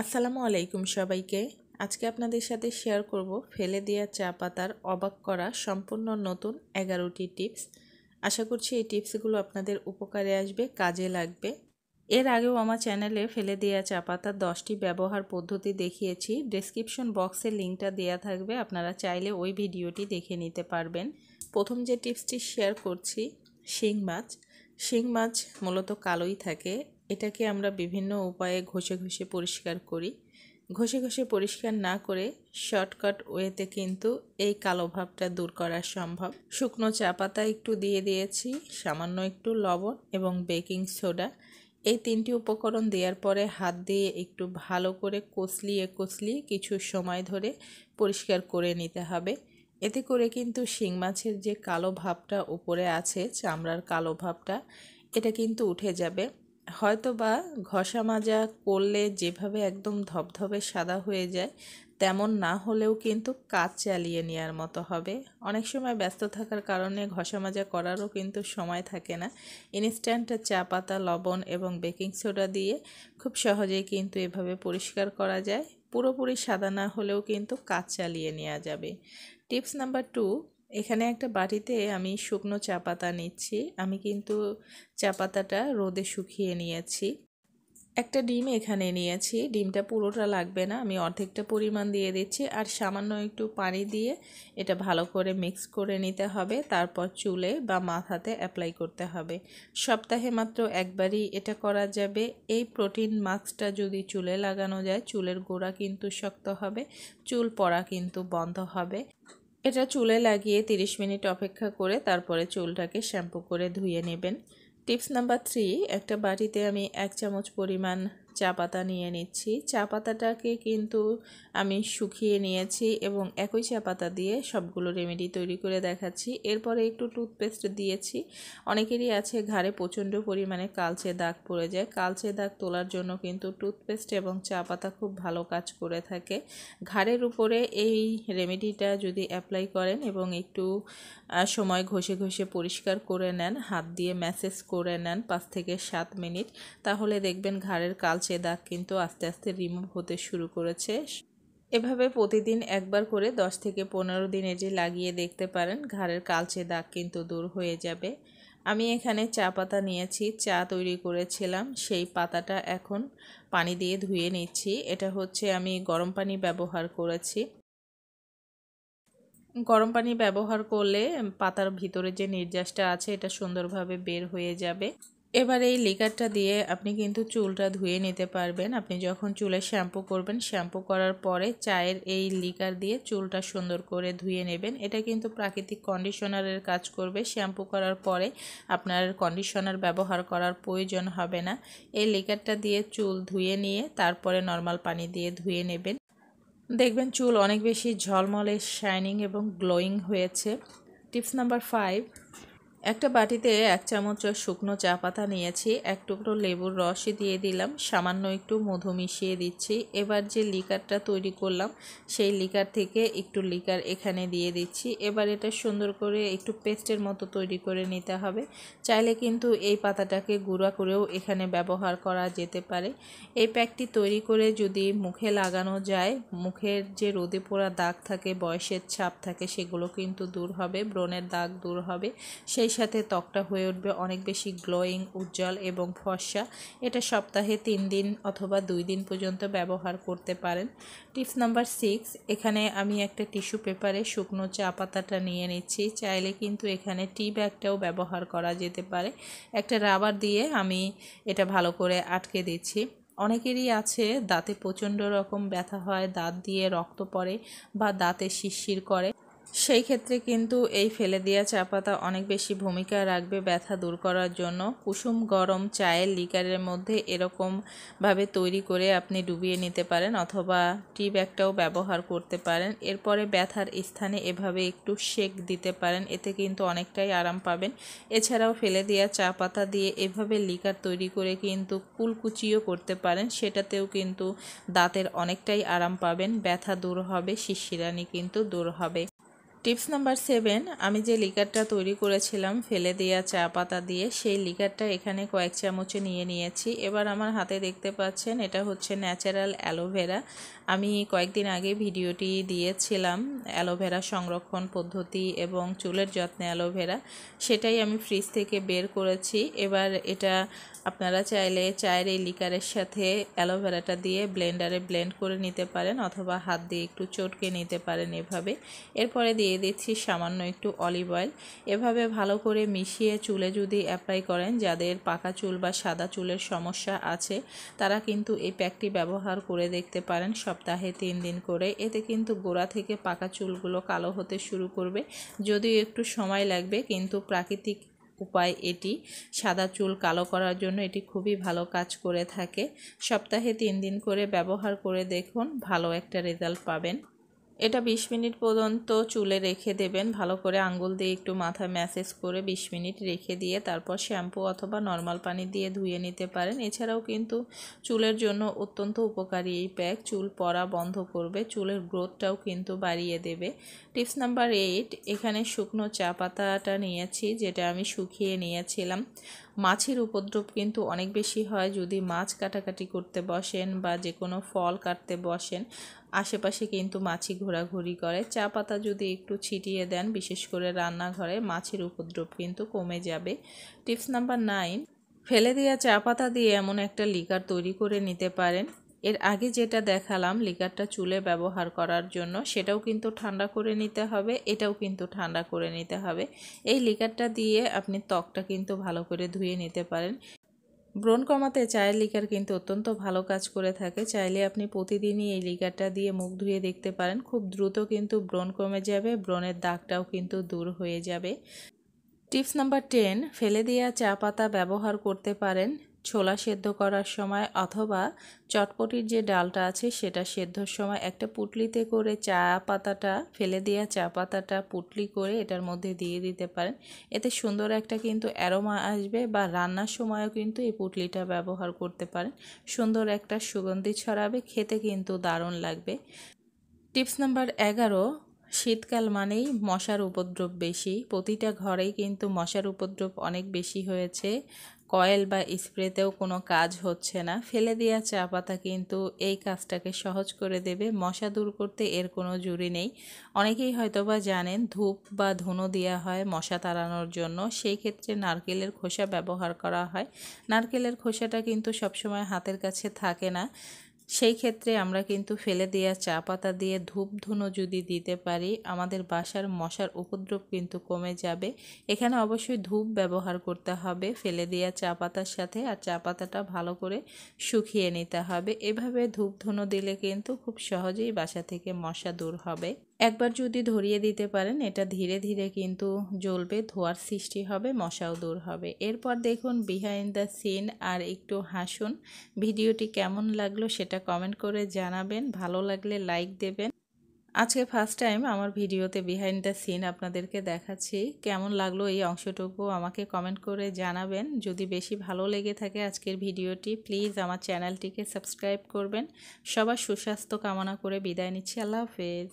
আসসালামু আলাইকুম সবাইকে আজকে আপনাদের সাথে শেয়ার করব ফেলে দেওয়া চা পাতার অবাক করা সম্পূর্ণ নতুন এগারোটি টিপস আশা করছি এই টিপসগুলো আপনাদের উপকারে আসবে কাজে লাগবে এর আগেও আমার চ্যানেলে ফেলে দেওয়া চা পাতার দশটি ব্যবহার পদ্ধতি দেখিয়েছি ডেসক্রিপশন বক্সে লিঙ্কটা দেয়া থাকবে আপনারা চাইলে ওই ভিডিওটি দেখে নিতে পারবেন প্রথম যে টিপসটি শেয়ার করছি শিং মাছ শিং মাছ মূলত কালোই থাকে এটাকে আমরা বিভিন্ন উপায়ে ঘষে ঘষে পরিষ্কার করি ঘষে ঘষে পরিষ্কার না করে শর্টকাট ওয়েতে কিন্তু এই কালো ভাবটা দূর করা সম্ভব শুকনো চা পাতা একটু দিয়ে দিয়েছি সামান্য একটু লবণ এবং বেকিং সোডা এই তিনটি উপকরণ দেওয়ার পরে হাত দিয়ে একটু ভালো করে কচলিয়ে কচলিয়ে কিছু সময় ধরে পরিষ্কার করে নিতে হবে এতে করে কিন্তু শিং মাছের যে কালো ভাবটা উপরে আছে চামড়ার কালো ভাবটা এটা কিন্তু উঠে যাবে হয়তো বা ঘষা মাজা করলে যেভাবে একদম ধবধবে সাদা হয়ে যায় তেমন না হলেও কিন্তু কাজ চালিয়ে নেওয়ার মতো হবে অনেক সময় ব্যস্ত থাকার কারণে ঘষা মাজা করারও কিন্তু সময় থাকে না ইনস্ট্যান্ট চা পাতা লবণ এবং বেকিং সোডা দিয়ে খুব সহজেই কিন্তু এভাবে পরিষ্কার করা যায় পুরোপুরি সাদা না হলেও কিন্তু কাজ চালিয়ে নেওয়া যাবে টিপস নাম্বার টু এখানে একটা বাটিতে আমি শুকনো চা পাতা নিচ্ছি আমি কিন্তু চা পাতাটা রোদে শুকিয়ে নিয়েছি একটা ডিম এখানে নিয়েছি ডিমটা পুরোটা লাগবে না আমি অর্ধেকটা পরিমাণ দিয়ে দিচ্ছি আর সামান্য একটু পানি দিয়ে এটা ভালো করে মিক্স করে নিতে হবে তারপর চুলে বা মাথাতে অ্যাপ্লাই করতে হবে সপ্তাহে মাত্র একবারই এটা করা যাবে এই প্রোটিন মাস্কটা যদি চুলে লাগানো যায় চুলের গোড়া কিন্তু শক্ত হবে চুল পড়া কিন্তু বন্ধ হবে এটা চুলে লাগিয়ে 30 মিনিট অপেক্ষা করে তারপরে চুলটাকে শ্যাম্পু করে ধুয়ে নেবেন টিপস নাম্বার থ্রি একটা বাটিতে আমি এক চামচ পরিমাণ চা পাতা নিয়ে নিচ্ছি চা পাতাটাকে কিন্তু আমি শুকিয়ে নিয়েছি এবং একই চা পাতা দিয়ে সবগুলো রেমেডি তৈরি করে দেখাচ্ছি এরপরে একটু টুথপেস্ট দিয়েছি অনেকেরই আছে ঘাড়ে প্রচণ্ড পরিমাণে কালচে দাগ পড়ে যায় কালচে দাগ তোলার জন্য কিন্তু টুথপেস্ট এবং চা পাতা খুব ভালো কাজ করে থাকে ঘাড়ের উপরে এই রেমেডিটা যদি অ্যাপ্লাই করেন এবং একটু সময় ঘষে ঘষে পরিষ্কার করে নেন হাত দিয়ে ম্যাসেজ করে নেন পাঁচ থেকে সাত মিনিট তাহলে দেখবেন ঘাড়ের কাল কালচে দাগ কিন্তু আস্তে আস্তে রিমুভ হতে শুরু করেছে এভাবে প্রতিদিন একবার করে দশ থেকে পনেরো দিন এটি লাগিয়ে দেখতে পারেন ঘাড়ের কালচে দাগ কিন্তু দূর হয়ে যাবে আমি এখানে চা পাতা নিয়েছি চা তৈরি করেছিলাম সেই পাতাটা এখন পানি দিয়ে ধুয়ে নিচ্ছি এটা হচ্ছে আমি গরম পানি ব্যবহার করেছি গরম পানি ব্যবহার করলে পাতার ভিতরে যে নির্যাসটা আছে এটা সুন্দরভাবে বের হয়ে যাবে এবার এই লিকারটা দিয়ে আপনি কিন্তু চুলটা ধুয়ে নিতে পারবেন আপনি যখন চুলে শ্যাম্পু করবেন শ্যাম্পু করার পরে চায়ের এই লিকার দিয়ে চুলটা সুন্দর করে ধুয়ে নেবেন এটা কিন্তু প্রাকৃতিক কন্ডিশনারের কাজ করবে শ্যাম্পু করার পরে আপনার কন্ডিশনার ব্যবহার করার প্রয়োজন হবে না এই লিকারটা দিয়ে চুল ধুয়ে নিয়ে তারপরে নর্মাল পানি দিয়ে ধুয়ে নেবেন দেখবেন চুল অনেক বেশি ঝলমলে শাইনিং এবং গ্লোয়িং হয়েছে টিপস নাম্বার ফাইভ একটা বাটিতে এক চামচ শুকনো চা পাতা নিয়েছি এক টুকরো লেবুর রস দিয়ে দিলাম সামান্য একটু মধু মিশিয়ে দিচ্ছি এবার যে লিকারটা তৈরি করলাম সেই লিকার থেকে একটু লিকার এখানে দিয়ে দিচ্ছি এবার এটা সুন্দর করে একটু পেস্টের মতো তৈরি করে নিতে হবে চাইলে কিন্তু এই পাতাটাকে গুঁড়া করেও এখানে ব্যবহার করা যেতে পারে এই প্যাকটি তৈরি করে যদি মুখে লাগানো যায় মুখের যে রোদে পোড়া দাগ থাকে বয়সের ছাপ থাকে সেগুলো কিন্তু দূর হবে ব্রণের দাগ দূর হবে সেই সাথে ত্বকটা হয়ে উঠবে অনেক বেশি গ্লোয়িং উজ্জ্বল এবং ফর্সা এটা সপ্তাহে তিন দিন অথবা দুই দিন পর্যন্ত ব্যবহার করতে পারেন টিপস নাম্বার সিক্স এখানে আমি একটা টিস্যু পেপারে শুকনো চা পাতাটা নিয়ে নিচ্ছি চাইলে কিন্তু এখানে টি ব্যাগটাও ব্যবহার করা যেতে পারে একটা রাবার দিয়ে আমি এটা ভালো করে আটকে দিচ্ছি অনেকেরই আছে দাঁতে প্রচণ্ড রকম ব্যথা হয় দাঁত দিয়ে রক্ত পড়ে বা দাঁতে শিরশির করে সেই ক্ষেত্রে কিন্তু এই ফেলে দেওয়া চা পাতা অনেক বেশি ভূমিকা রাখবে ব্যথা দূর করার জন্য কুসুম গরম চায়ের লিকারের মধ্যে এরকমভাবে তৈরি করে আপনি ডুবিয়ে নিতে পারেন অথবা টি ব্যাগটাও ব্যবহার করতে পারেন এরপরে ব্যথার স্থানে এভাবে একটু শেক দিতে পারেন এতে কিন্তু অনেকটাই আরাম পাবেন এছাড়াও ফেলে দেওয়া চা পাতা দিয়ে এভাবে লিকার তৈরি করে কিন্তু কুলকুচিও করতে পারেন সেটাতেও কিন্তু দাঁতের অনেকটাই আরাম পাবেন ব্যথা দূর হবে শিশিরানি কিন্তু দূর হবে টিপস নাম্বার সেভেন আমি যে লিকারটা তৈরি করেছিলাম ফেলে দেওয়া চা পাতা দিয়ে সেই লিকারটা এখানে কয়েক চামচে নিয়ে নিয়েছি এবার আমার হাতে দেখতে পাচ্ছেন এটা হচ্ছে ন্যাচারাল অ্যালোভেরা আমি কয়েকদিন আগে ভিডিওটি দিয়েছিলাম অ্যালোভেরা সংরক্ষণ পদ্ধতি এবং চুলের যত্নে অ্যালোভেরা সেটাই আমি ফ্রিজ থেকে বের করেছি এবার এটা আপনারা চাইলে চায়ের এই লিকারের সাথে অ্যালোভেরাটা দিয়ে ব্লেন্ডারে ব্লেন্ড করে নিতে পারেন অথবা হাত দিয়ে একটু চটকে নিতে পারেন এভাবে এরপরে দিয়ে দিয়ে দিচ্ছি সামান্য একটু অলিভ অয়েল এভাবে ভালো করে মিশিয়ে চুলে যদি অ্যাপ্লাই করেন যাদের পাকা চুল বা সাদা চুলের সমস্যা আছে তারা কিন্তু এই প্যাকটি ব্যবহার করে দেখতে পারেন সপ্তাহে তিন দিন করে এতে কিন্তু গোড়া থেকে পাকা চুলগুলো কালো হতে শুরু করবে যদিও একটু সময় লাগবে কিন্তু প্রাকৃতিক উপায় এটি সাদা চুল কালো করার জন্য এটি খুবই ভালো কাজ করে থাকে সপ্তাহে তিন দিন করে ব্যবহার করে দেখুন ভালো একটা রেজাল্ট পাবেন এটা বিশ মিনিট পর্যন্ত চুলে রেখে দেবেন ভালো করে আঙ্গুল দিয়ে একটু মাথা ম্যাসেজ করে বিশ মিনিট রেখে দিয়ে তারপর শ্যাম্পু অথবা নর্মাল পানি দিয়ে ধুয়ে নিতে পারেন এছাড়াও কিন্তু চুলের জন্য অত্যন্ত উপকারী এই প্যাক চুল পরা বন্ধ করবে চুলের গ্রোথটাও কিন্তু বাড়িয়ে দেবে টিপস নাম্বার এইট এখানে শুকনো চা পাতাটা নিয়েছি যেটা আমি শুকিয়ে নিয়েছিলাম মাছের উপদ্রব কিন্তু অনেক বেশি হয় যদি মাছ কাটাকাটি করতে বসেন বা যে কোনো ফল কাটতে বসেন আশেপাশে কিন্তু মাছি ঘোরাঘুরি করে চা পাতা যদি একটু ছিটিয়ে দেন বিশেষ করে রান্নাঘরে মাছির উপদ্রব কিন্তু কমে যাবে টিপস নাম্বার নাইন ফেলে দেওয়া চা পাতা দিয়ে এমন একটা লিকার তৈরি করে নিতে পারেন এর আগে যেটা দেখালাম লিকারটা চুলে ব্যবহার করার জন্য সেটাও কিন্তু ঠান্ডা করে নিতে হবে এটাও কিন্তু ঠান্ডা করে নিতে হবে এই লিকারটা দিয়ে আপনি ত্বকটা কিন্তু ভালো করে ধুয়ে নিতে পারেন ব্রণ কমাতে চায়ের লিকার কিন্তু অত্যন্ত ভালো কাজ করে থাকে চাইলে আপনি প্রতিদিনই এই লিকারটা দিয়ে মুখ ধুয়ে দেখতে পারেন খুব দ্রুত কিন্তু ব্রণ কমে যাবে ব্রণের দাগটাও কিন্তু দূর হয়ে যাবে টিপস নাম্বার টেন ফেলে দেওয়া চা পাতা ব্যবহার করতে পারেন ছোলা সেদ্ধ করার সময় অথবা চটপটির যে ডালটা আছে সেটা সেদ্ধর সময় একটা পুটলিতে করে চা পাতাটা ফেলে দেওয়া চা পাতাটা পুটলি করে এটার মধ্যে দিয়ে দিতে পারেন এতে সুন্দর একটা কিন্তু অ্যারোমা আসবে বা রান্নার সময়ও কিন্তু এই পুটলিটা ব্যবহার করতে পারেন সুন্দর একটা সুগন্ধি ছড়াবে খেতে কিন্তু দারুণ লাগবে টিপস নাম্বার এগারো শীতকাল মানেই মশার উপদ্রব বেশি প্রতিটা ঘরেই কিন্তু মশার উপদ্রব অনেক বেশি হয়েছে কয়েল বা স্প্রেতেও কোনো কাজ হচ্ছে না ফেলে দেওয়া চা পাতা কিন্তু এই কাজটাকে সহজ করে দেবে মশা দূর করতে এর কোনো জুড়ি নেই অনেকেই হয়তোবা জানেন ধূপ বা ধুনো দেওয়া হয় মশা তাড়ানোর জন্য সেই ক্ষেত্রে নারকেলের খোসা ব্যবহার করা হয় নারকেলের খোসাটা কিন্তু সবসময় হাতের কাছে থাকে না সেই ক্ষেত্রে আমরা কিন্তু ফেলে দেওয়া চা পাতা দিয়ে ধূপ ধুনো যদি দিতে পারি আমাদের বাসার মশার উপদ্রব কিন্তু কমে যাবে এখানে অবশ্যই ধূপ ব্যবহার করতে হবে ফেলে দেওয়া চা পাতার সাথে আর চা পাতাটা ভালো করে শুকিয়ে নিতে হবে এভাবে ধূপ ধুনো দিলে কিন্তু খুব সহজেই বাসা থেকে মশা দূর হবে একবার যদি ধরিয়ে দিতে পারেন এটা ধীরে ধীরে কিন্তু জ্বলবে ধোয়ার সৃষ্টি হবে মশাও দূর হবে এরপর দেখুন বিহাইন্ড দ্য সিন আর একটু হাসুন ভিডিওটি কেমন লাগলো সেটা কমেন্ট করে জানাবেন ভালো লাগলে লাইক দেবেন আজকে ফার্স্ট টাইম আমার ভিডিওতে বিহাইন্ড দ্য সিন আপনাদেরকে দেখাচ্ছি কেমন লাগলো এই অংশটুকু আমাকে কমেন্ট করে জানাবেন যদি বেশি ভালো লেগে থাকে আজকের ভিডিওটি প্লিজ আমার চ্যানেলটিকে সাবস্ক্রাইব করবেন সবার সুস্বাস্থ্য কামনা করে বিদায় নিচ্ছি আল্লাহ হাফেজ